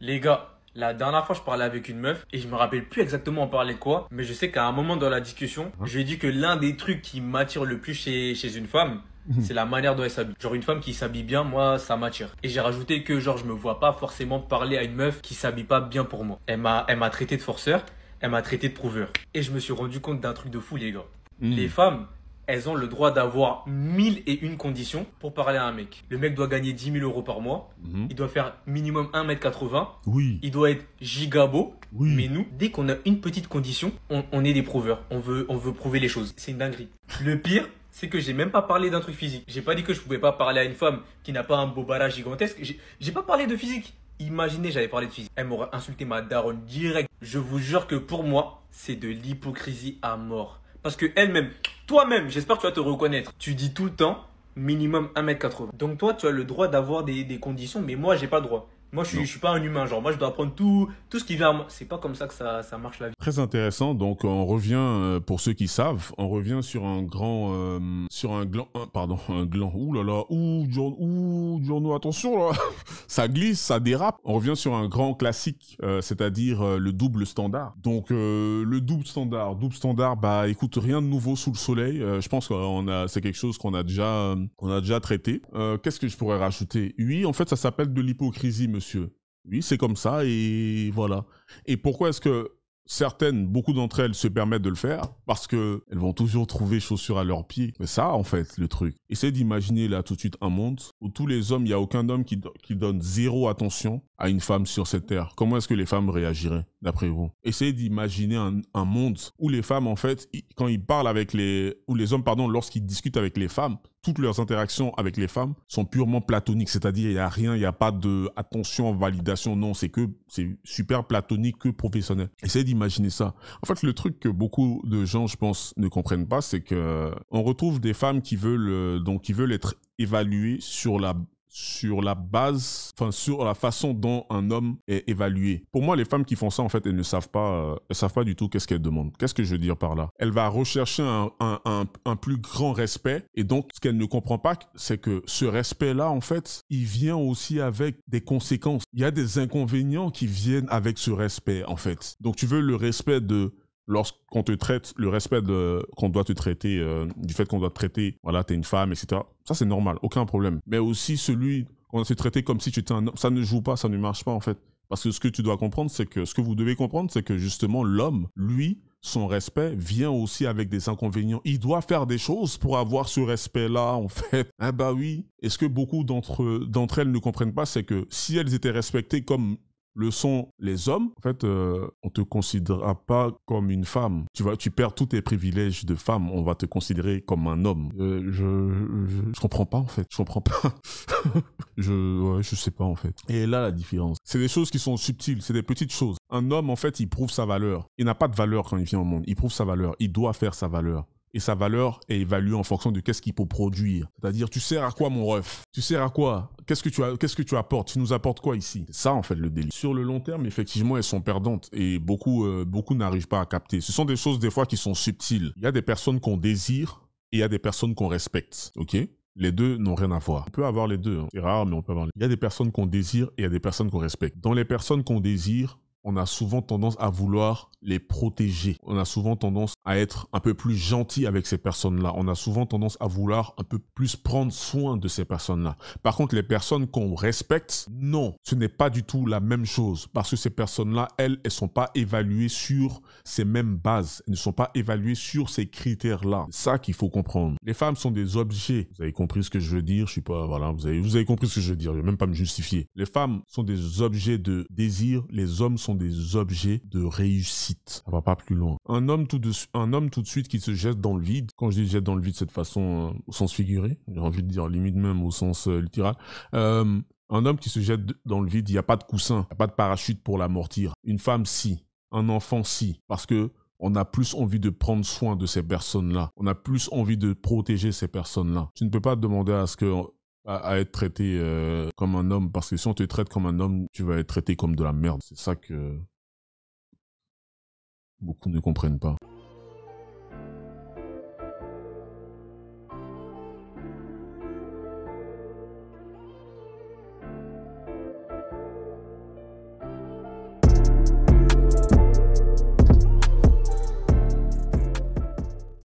Les gars, la dernière fois, je parlais avec une meuf et je me rappelle plus exactement en parlait quoi, mais je sais qu'à un moment dans la discussion, hein je lui ai dit que l'un des trucs qui m'attire le plus chez, chez une femme, c'est la manière dont elle s'habille. Genre une femme qui s'habille bien, moi, ça m'attire. Et j'ai rajouté que genre je me vois pas forcément parler à une meuf qui s'habille pas bien pour moi. Elle m'a, m'a traité de forceur, elle m'a traité de prouveur. Et je me suis rendu compte d'un truc de fou, les gars. Hmm. Les femmes, elles ont le droit d'avoir mille et une conditions pour parler à un mec. Le mec doit gagner 10 000 euros par mois, mhm. il doit faire minimum 1m80, oui. il doit être gigabo, oui. mais nous, dès qu'on a une petite condition, on, est des prouveurs, on veut, on veut prouver les choses. C'est une dinguerie. Le pire, c'est que j'ai même pas parlé d'un truc physique. J'ai pas dit que je pouvais pas parler à une femme qui n'a pas un bobara gigantesque, j'ai pas parlé de physique. Imaginez, j'avais parlé de physique. Elle m'aurait insulté ma daronne direct. Je vous jure que pour moi, c'est de l'hypocrisie à mort. Parce que elle-même, toi-même, j'espère que tu vas te reconnaître. Tu dis tout le temps minimum 1m80. Donc toi, tu as le droit d'avoir des, conditions, mais moi, j'ai pas le droit. Moi, je suis, suis pas un humain, genre, moi, je dois apprendre tout, tout ce qui vient à moi. C'est pas comme ça que ça, ça, marche la vie. Très intéressant. Donc, on revient, euh, pour ceux qui savent, on revient sur un grand, euh, sur un gland, pardon, un gland. Ouh là là, ouh, jour, ouh, journaux, attention là. ça glisse, ça dérape. On revient sur un grand classique, euh, c'est-à-dire le double standard. Donc, le double standard, double standard, bah, écoute, rien de nouveau sous le soleil. je pense qu'on a, c'est quelque chose qu'on a déjà, on a déjà traité. Qu'est-ce que je pourrais rajouter? Oui, en fait, ça s'appelle de l'hypocrisie, oui, c'est comme ça et voilà. Et pourquoi est-ce que certaines, beaucoup d'entre elles se permettent de le faire parce qu'elles vont toujours trouver chaussures à leurs pieds. Mais ça, en fait, le truc. Essayez d'imaginer là tout de suite un monde où tous les hommes, il n'y a aucun homme qui, donne zéro attention à une femme sur cette terre. Comment est-ce que les femmes réagiraient, d'après vous Essayez d'imaginer un, monde où les femmes, en fait, quand ils parlent avec les, ou les hommes, pardon, lorsqu'ils discutent avec les femmes, toutes leurs interactions avec les femmes sont purement platoniques, c'est-à-dire il n'y a rien, il n'y a pas de attention, validation, non, c'est que c'est super platonique que professionnel. Essayez d'imaginer ça. En fait, le truc que beaucoup de gens, je pense, ne comprennent pas, c'est que euh, on retrouve des femmes qui veulent euh, donc qui veulent être évaluées sur la sur la base, enfin sur la façon dont un homme est évalué. Pour moi, les femmes qui font ça, en fait, elles ne savent pas, euh, elles savent pas du tout qu'est-ce qu'elles demandent. Qu'est-ce que je veux dire par là Elle va rechercher un, un, plus grand respect, et donc ce qu'elle ne comprend pas, c'est que ce respect-là, en fait, il vient aussi avec des conséquences. Il y a des inconvénients qui viennent avec ce respect, en fait. Donc tu veux le respect de lorsqu'on te traite, le respect qu'on doit te traiter, euh, du fait qu'on doit te traiter, voilà, t'es une femme, etc. Ça, c'est normal, aucun problème. Mais aussi celui qu'on te traiter comme si tu étais un homme, ça ne joue pas, ça ne marche pas, en fait. Parce que ce que tu dois comprendre, c'est que ce que vous devez comprendre, c'est que justement, l'homme, lui, son respect vient aussi avec des inconvénients. Il doit faire des choses pour avoir ce respect-là, en fait. Ah bah oui. Et ce que beaucoup d'entre elles ne comprennent pas, c'est que si elles étaient respectées comme le sont les hommes, en fait, euh, on te considérera pas comme une femme. Tu tu perds tous tes privilèges de femme. On va te considérer comme un homme. Euh, je, ne comprends pas en fait. Je comprends pas. je, je sais pas en fait. Et là la différence, c'est des choses qui sont subtiles, c'est des petites choses. Un homme en fait, il prouve sa valeur. Il n'a pas de valeur quand il vient au monde. Il prouve sa valeur. Il doit faire sa valeur et sa valeur est évaluée en fonction de qu'est-ce qu'il peut produire. C'est-à-dire, tu sers à quoi mon ref Tu sers à quoi Qu'est-ce que tu as Qu'est-ce que tu apportes Tu nous apportes quoi ici C'est Ça en fait le délit. Sur le long terme, effectivement, elles sont perdantes et beaucoup euh, beaucoup n'arrivent pas à capter. Ce sont des choses des fois qui sont subtiles. Il y a des personnes qu'on désire et il y a des personnes qu'on respecte. Ok les deux n'ont rien à voir. On peut avoir les deux. Hein. C'est rare, mais on peut avoir les deux. Il y a des personnes qu'on désire et il y a des personnes qu'on respecte. Dans les personnes qu'on désire, on a souvent tendance à vouloir les protéger. On a souvent tendance à être un peu plus gentil avec ces personnes-là. On a souvent tendance à vouloir un peu plus prendre soin de ces personnes-là. Par contre, les personnes qu'on respecte, non, ce n'est pas du tout la même chose parce que ces personnes-là, elles, elles sont pas évaluées sur ces mêmes bases. Elles ne sont pas évaluées sur ces critères-là. C'est Ça qu'il faut comprendre. Les femmes sont des objets. Vous avez compris ce que je veux dire? Je suis pas, voilà, vous avez, vous avez compris ce que je veux dire. Je vais même pas me justifier. Les femmes sont des objets de désir. Les hommes sont des objets de réussite. Ça va pas plus loin. Un homme tout de, un homme tout de suite qui se jette dans le vide, quand je dis jette dans le vide de cette façon, au euh, sens figuré, j'ai envie de dire limite même au sens euh, littéral, euh, un homme qui se jette dans le vide, il n'y a pas de coussin, il n'y a pas de parachute pour l'amortir. Une femme, si. Un enfant, si. Parce que on a plus envie de prendre soin de ces personnes-là. On a plus envie de protéger ces personnes-là. Tu ne peux pas demander à ce que à, être traité euh, comme un homme. Parce que si on te traite comme un homme, tu vas être traité comme de la merde. C'est ça que beaucoup ne comprennent pas.